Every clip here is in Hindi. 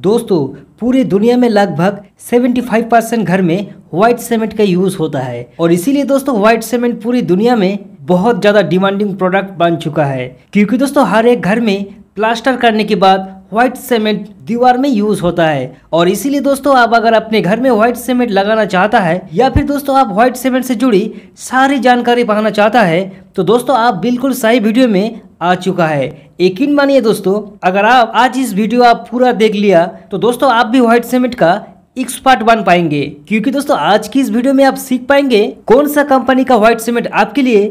दोस्तों पूरी दुनिया में लगभग 75 परसेंट घर में व्हाइट सीमेंट का यूज़ होता है और इसीलिए दोस्तों व्हाइट सीमेंट पूरी दुनिया में बहुत ज़्यादा डिमांडिंग प्रोडक्ट बन चुका है क्योंकि दोस्तों हर एक घर में प्लास्टर करने के बाद व्हाइट सीमेंट दीवार में यूज होता है और इसीलिए दोस्तों आप अगर अपने घर में व्हाइट सीमेंट लगाना चाहता है या फिर दोस्तों आप व्हाइट सीमेंट से जुड़ी सारी जानकारी पाना चाहता है तो दोस्तों आप बिल्कुल सही वीडियो में आ चुका है यकीन मानिए दोस्तों अगर आप आज इस वीडियो आप पूरा देख लिया तो दोस्तों आप भी व्हाइट सीमेंट का एक्सपर्ट बन पाएंगे क्योंकि दोस्तों आज की इस वीडियो में आप सीख पाएंगे कौन सा कंपनी का व्हाइट सीमेंट आपके लिए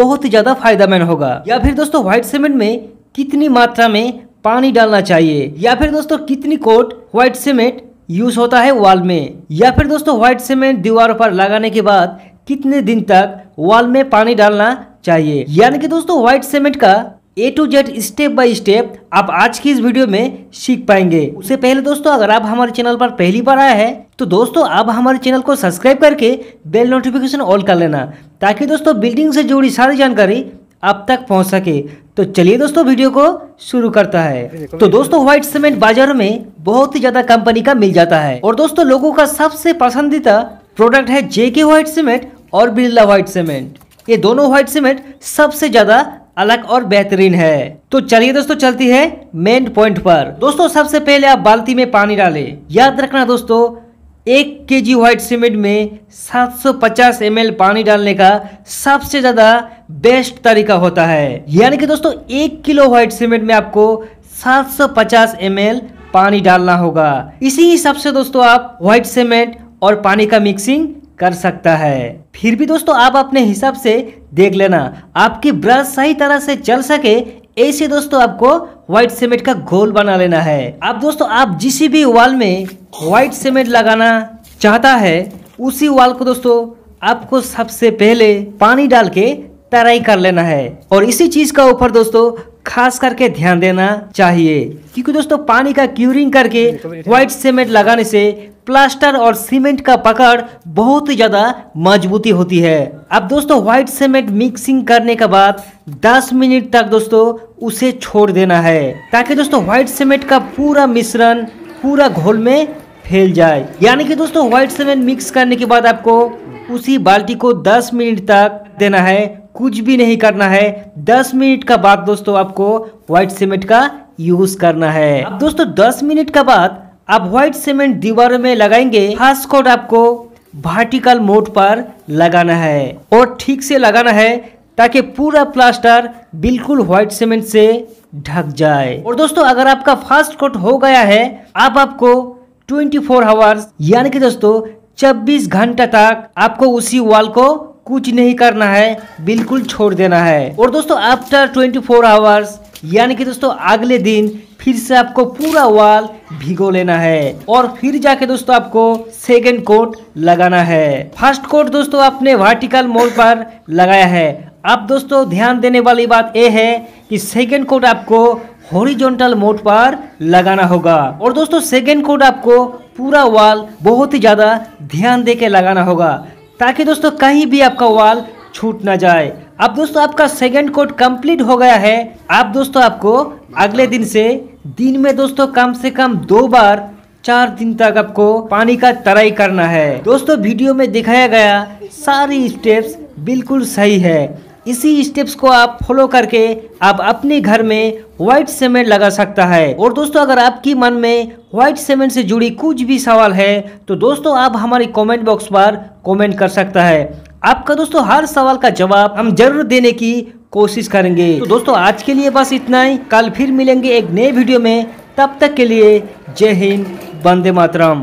बहुत ही ज़्यादा फायदेमंद होगा या फिर दोस्तों व्हाइट सीमेंट में कितनी मात्रा में पानी डालना चाहिए या फिर दोस्तों कितनी कोट व्हाइट सीमेंट यूज होता है वॉल में या फिर दोस्तों व्हाइट सीमेंट दीवारों पर लगाने के बाद कितने दिन तक वॉल में पानी डालना चाहिए यानी कि दोस्तों व्हाइट सीमेंट का A to Z step by step आप आज की इस वीडियो में सीख पाएंगे उससे पहले दोस्तों अगर आप हमारे चैनल पर पहली बार आया है तो दोस्तों आप हमारे चैनल को सब्सक्राइब करके बेल नोटिफिकेशन ऑल कर लेना ताकि दोस्तों बिल्डिंग से जुड़ी सारी जानकारी आप तक पहुंच सके तो चलिए दोस्तों वीडियो को शुरू करता है तो दोस्तों व्हाइट सीमेंट बाजार में बहुत ही ज्यादा कंपनी का मिल जाता है और दोस्तों लोगों का सबसे पसंदीदा प्रोडक्ट है जेके व्हाइट सीमेंट और बिरला व्हाइट सीमेंट ये दोनों व्हाइट सीमेंट सबसे ज़्यादा अलग और बेहतरीन है तो चलिए दोस्तों चलती है मेन पॉइंट पर दोस्तों सबसे पहले आप बाल्टी में पानी डालें याद रखना दोस्तों एक के जी व्हाइट सीमेंट में 750 एम पानी डालने का सबसे ज़्यादा बेस्ट तरीका होता है यानी कि दोस्तों एक किलो व्हाइट सीमेंट में आपको 750 एम पानी डालना होगा इसी हिसाब से दोस्तों आप व्हाइट सीमेंट और पानी का मिक्सिंग कर सकता है फिर भी दोस्तों आप अपने हिसाब से देख लेना आपकी ब्रश सही तरह से चल सके ऐसे दोस्तों आपको व्हाइट सीमेंट का घोल बना लेना है अब दोस्तों आप जिस भी वॉल में व्हाइट सीमेंट लगाना चाहता है उसी वॉल को दोस्तों आपको सबसे पहले पानी डाल के तराई कर लेना है और इसी चीज का ऊपर दोस्तों खास करके ध्यान देना चाहिए क्योंकि दोस्तों पानी का क्यूरिंग करके व्हाइट सीमेंट तो लगाने से प्लास्टर और सीमेंट का पकड़ बहुत ही ज़्यादा मजबूती होती है अब दोस्तों व्हाइट सीमेंट मिक्सिंग करने के बाद 10 मिनट तक दोस्तों उसे छोड़ देना है ताकि दोस्तों व्हाइट सीमेंट का पूरा मिश्रण पूरा घोल में फैल जाए यानी कि दोस्तों व्हाइट सीमेंट मिक्स करने के बाद आपको उसी बाल्टी को दस मिनट तक देना है कुछ भी नहीं करना है दस मिनट का बाद दोस्तों आपको व्हाइट सीमेंट का यूज करना है अब दोस्तों 10 मिनट का बाद आप व्हाइट सीमेंट दीवारों में लगाएंगे खास कोड आपको वर्टिकल मोड पर लगाना है और ठीक से लगाना है ताकि पूरा प्लास्टर बिल्कुल व्हाइट सीमेंट से ढक जाए और दोस्तों अगर आपका फास्ट कोट हो गया है आप आपको 24 फोर आवर्स यानी कि दोस्तों 26 घंटा तक आपको उसी वॉल को कुछ नहीं करना है बिल्कुल छोड़ देना है और दोस्तों आफ्टर 24 फोर आवर्स यानी कि दोस्तों अगले दिन फिर से आपको पूरा वाल भिगो लेना है और फिर जाके दोस्तों आपको सेकेंड कोट लगाना है फर्स्ट कोट दोस्तों आपने वर्टिकल मोड पर लगाया है अब दोस्तों ध्यान देने वाली बात यह है कि सेकेंड कोट आपको हॉरिजॉन्टल मोड पर लगाना होगा और दोस्तों सेकेंड कोट आपको पूरा वाल बहुत ही ज़्यादा ध्यान दे के लगाना होगा ताकि दोस्तों कहीं भी आपका वाल छूट ना जाए अब दोस्तों आपका सेकेंड कोट कंप्लीट हो गया है आप दोस्तों आपको अगले दिन से दिन में दोस्तों कम से कम दो बार चार दिन तक आपको पानी का तराई करना है दोस्तों वीडियो में दिखाया गया सारी स्टेप्स बिल्कुल सही है इसी स्टेप्स को आप फॉलो करके आप अपने घर में व्हाइट सीमेंट लगा सकता है और दोस्तों अगर आपकी मन में व्हाइट सीमेंट से जुड़ी कुछ भी सवाल है तो दोस्तों आप हमारे कमेंट बॉक्स पर कमेंट कर सकता है आपका दोस्तों हर सवाल का जवाब हम जरूर देने की कोशिश करेंगे तो दोस्तों आज के लिए बस इतना ही कल फिर मिलेंगे एक नए वीडियो में तब तक के लिए जय हिंद वंदे मातरम